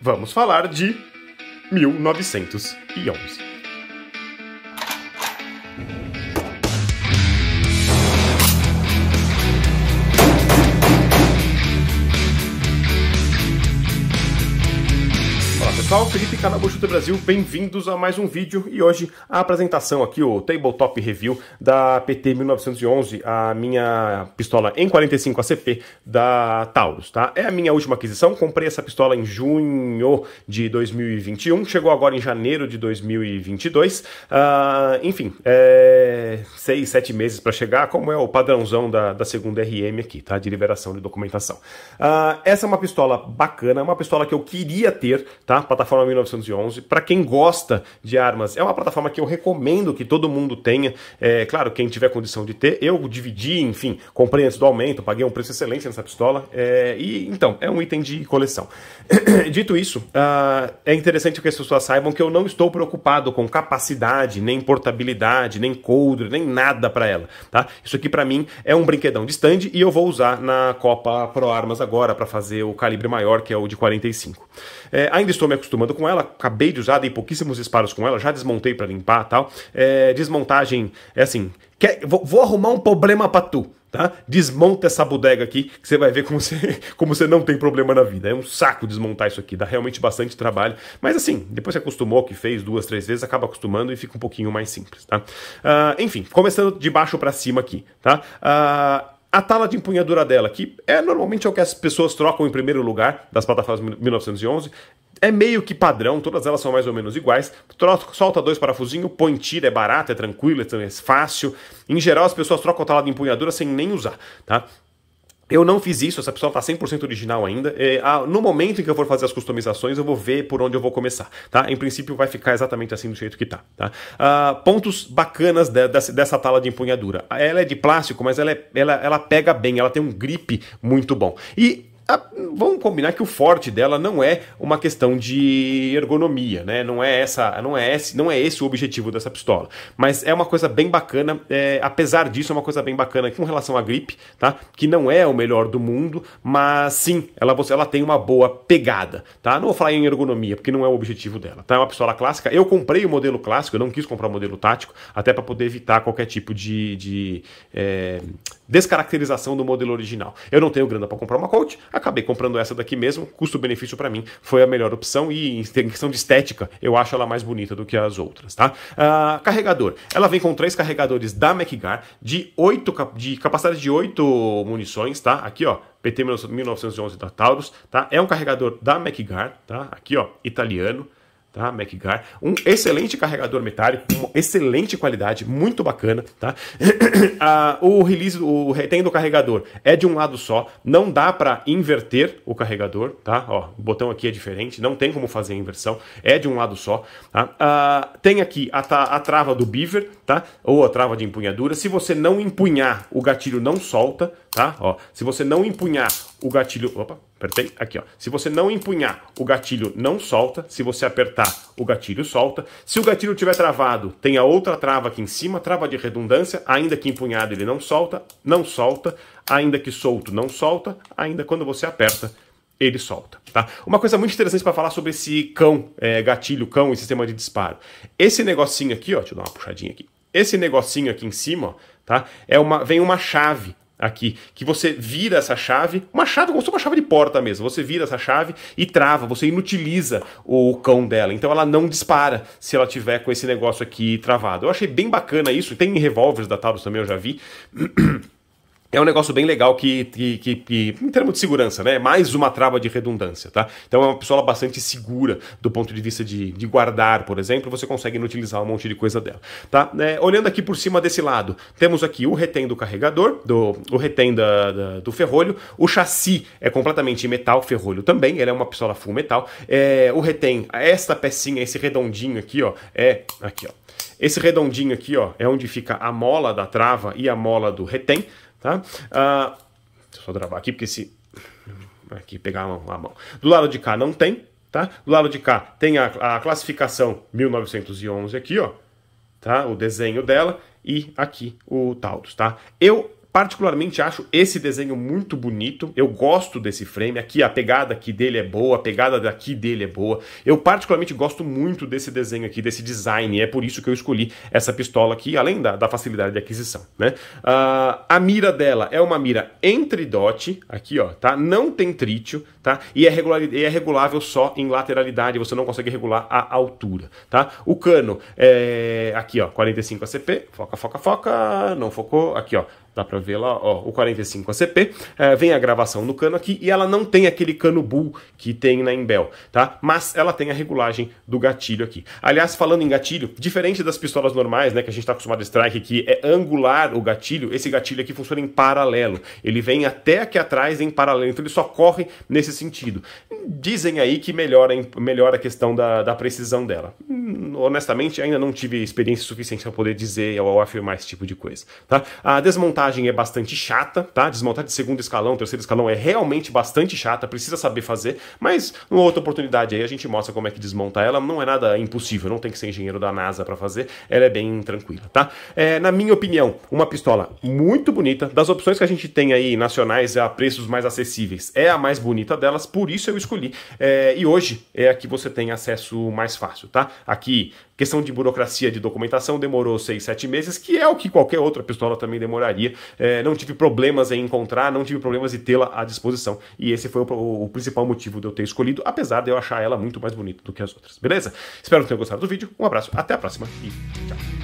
vamos falar de 1911. pessoal, Felipe Canabucho do Brasil, bem-vindos a mais um vídeo e hoje a apresentação aqui, o Tabletop Review da PT 1911, a minha pistola em 45 ACP da Taurus, tá? É a minha última aquisição, comprei essa pistola em junho de 2021, chegou agora em janeiro de 2022, uh, ah, enfim, é, seis, sete meses para chegar, como é o padrãozão da, da segunda RM aqui, tá? De liberação de documentação. Uh, essa é uma pistola bacana, é uma pistola que eu queria ter, tá? Pra plataforma 1911. Para quem gosta de armas, é uma plataforma que eu recomendo que todo mundo tenha. É, claro, quem tiver condição de ter. Eu dividi, enfim, comprei antes do aumento, paguei um preço excelente nessa pistola. É, e então, é um item de coleção. Dito isso, uh, é interessante que as pessoas saibam que eu não estou preocupado com capacidade, nem portabilidade, nem coldre, nem nada para ela. Tá? Isso aqui para mim é um brinquedão de stand e eu vou usar na Copa Pro Armas agora para fazer o calibre maior, que é o de 45. É, ainda estou me acostumando acostumando com ela, acabei de usar, dei pouquíssimos disparos com ela, já desmontei para limpar tal. É, desmontagem é assim, quer, vou, vou arrumar um problema para tu. Tá? Desmonta essa bodega aqui, que você vai ver como você, como você não tem problema na vida. É um saco desmontar isso aqui, dá realmente bastante trabalho. Mas assim, depois que acostumou, que fez duas, três vezes, acaba acostumando e fica um pouquinho mais simples. Tá? Uh, enfim, começando de baixo para cima aqui. Tá? Uh, a tala de empunhadura dela, que é normalmente é o que as pessoas trocam em primeiro lugar das plataformas 1911, é meio que padrão, todas elas são mais ou menos iguais. Troca, solta dois parafusinhos, põe tira, é barato, é tranquilo, é, é fácil. Em geral, as pessoas trocam o talado de empunhadura sem nem usar, tá? Eu não fiz isso, essa pessoa tá 100% original ainda. É, no momento em que eu for fazer as customizações, eu vou ver por onde eu vou começar, tá? Em princípio, vai ficar exatamente assim do jeito que tá, tá? Ah, pontos bacanas de, de, dessa tala de empunhadura. Ela é de plástico, mas ela, é, ela, ela pega bem, ela tem um grip muito bom. E a, vamos combinar que o forte dela não é uma questão de ergonomia, né? Não é essa, não é esse, não é esse o objetivo dessa pistola. Mas é uma coisa bem bacana. É, apesar disso, é uma coisa bem bacana com relação à grip, tá? Que não é o melhor do mundo, mas sim, ela, ela tem uma boa pegada, tá? Não vou falar em ergonomia, porque não é o objetivo dela. Tá? É uma pistola clássica. Eu comprei o modelo clássico, eu não quis comprar o modelo tático, até para poder evitar qualquer tipo de, de é, descaracterização do modelo original. Eu não tenho grana para comprar uma Colt, acabei comprando essa daqui mesmo, custo-benefício para mim foi a melhor opção e em questão de estética eu acho ela mais bonita do que as outras, tá? Ah, carregador, ela vem com três carregadores da MacGar de oito de capacidade de 8 munições, tá? Aqui ó, PT 1911 da Taurus, tá? É um carregador da MacGar, tá? Aqui ó, italiano tá? MacGar, um excelente carregador metálico, com excelente qualidade, muito bacana, tá? ah, o release, o retém do carregador é de um lado só, não dá para inverter o carregador, tá? Ó, o botão aqui é diferente, não tem como fazer a inversão, é de um lado só, tá? Ah, tem aqui a, a trava do beaver, tá? Ou a trava de empunhadura. Se você não empunhar, o gatilho não solta, tá? Ó, se você não empunhar o gatilho. Opa, apertei. Aqui, ó. Se você não empunhar, o gatilho não solta. Se você apertar, o gatilho solta. Se o gatilho estiver travado, tem a outra trava aqui em cima, trava de redundância. Ainda que empunhado, ele não solta, não solta. Ainda que solto, não solta. Ainda quando você aperta, ele solta, tá? Uma coisa muito interessante para falar sobre esse cão, é, gatilho, cão e sistema de disparo. Esse negocinho aqui, ó, deixa eu dar uma puxadinha aqui. Esse negocinho aqui em cima, ó, tá? É uma, vem uma chave aqui, que você vira essa chave, uma chave como se fosse uma chave de porta mesmo, você vira essa chave e trava, você inutiliza o cão dela, então ela não dispara se ela tiver com esse negócio aqui travado. Eu achei bem bacana isso, tem em revólveres da Taurus também, eu já vi. é um negócio bem legal que, que, que, que, em termos de segurança, né? É mais uma trava de redundância, tá? Então é uma pessoa bastante segura do ponto de vista de, de guardar, por exemplo, você consegue inutilizar um monte de coisa dela, tá? É, olhando aqui por cima desse lado, temos aqui o retém do carregador, do, o retém da, da, do ferrolho, o chassi é completamente metal, ferrolho também, ele é uma pistola full metal, é, o retém, esta pecinha, esse redondinho aqui, ó, é, aqui, ó, esse redondinho aqui, ó, é onde fica a mola da trava e a mola do retém, Tá? Ah, deixa eu só gravar aqui, porque se. Aqui, pegar a mão. Do lado de cá não tem, tá? Do lado de cá tem a, a classificação 1911 aqui, ó. Tá? O desenho dela e aqui o Taurus, tá? Eu particularmente acho esse desenho muito bonito. Eu gosto desse frame. Aqui a pegada aqui dele é boa, a pegada daqui dele é boa. Eu particularmente gosto muito desse desenho aqui, desse design. É por isso que eu escolhi essa pistola aqui, além da, da facilidade de aquisição, né? Uh, a mira dela é uma mira entre dot, aqui ó, tá? Não tem trítio, tá? E é, regular, e é regulável só em lateralidade, você não consegue regular a altura, tá? O cano é aqui ó, 45 ACP, foca, foca, foca, não focou, aqui ó, dá para ver lá, ó, o 45 ACP, é, vem a gravação no cano aqui e ela não tem aquele cano bull que tem na Imbel, tá? Mas ela tem a regulagem do gatilho aqui. Aliás, falando em gatilho, diferente das pistolas normais, né, que a gente está acostumado a strike, que é angular o gatilho, esse gatilho aqui funciona em paralelo. Ele vem até aqui atrás em paralelo, então ele só corre nesse sentido. Dizem aí que melhora, melhora a questão da, da precisão dela honestamente, ainda não tive experiência suficiente para poder dizer ou afirmar esse tipo de coisa. Tá? A desmontagem é bastante chata, tá? Desmontar de segundo escalão, terceiro escalão é realmente bastante chata, precisa saber fazer, mas numa outra oportunidade aí a gente mostra como é que desmonta ela. Não é nada impossível, não tem que ser engenheiro da NASA para fazer, ela é bem tranquila, tá? É, na minha opinião, uma pistola muito bonita, das opções que a gente tem aí nacionais a preços mais acessíveis, é a mais bonita delas, por isso eu escolhi. É, e hoje é a que você tem acesso mais fácil, tá? A Aqui, questão de burocracia de documentação demorou 6, 7 meses, que é o que qualquer outra pistola também demoraria. É, não tive problemas em encontrar, não tive problemas em tê-la à disposição. E esse foi o, o, principal motivo de eu ter escolhido, apesar de eu achar ela muito mais bonita do que as outras. Beleza? Espero que tenham gostado do vídeo. Um abraço, até a próxima e tchau.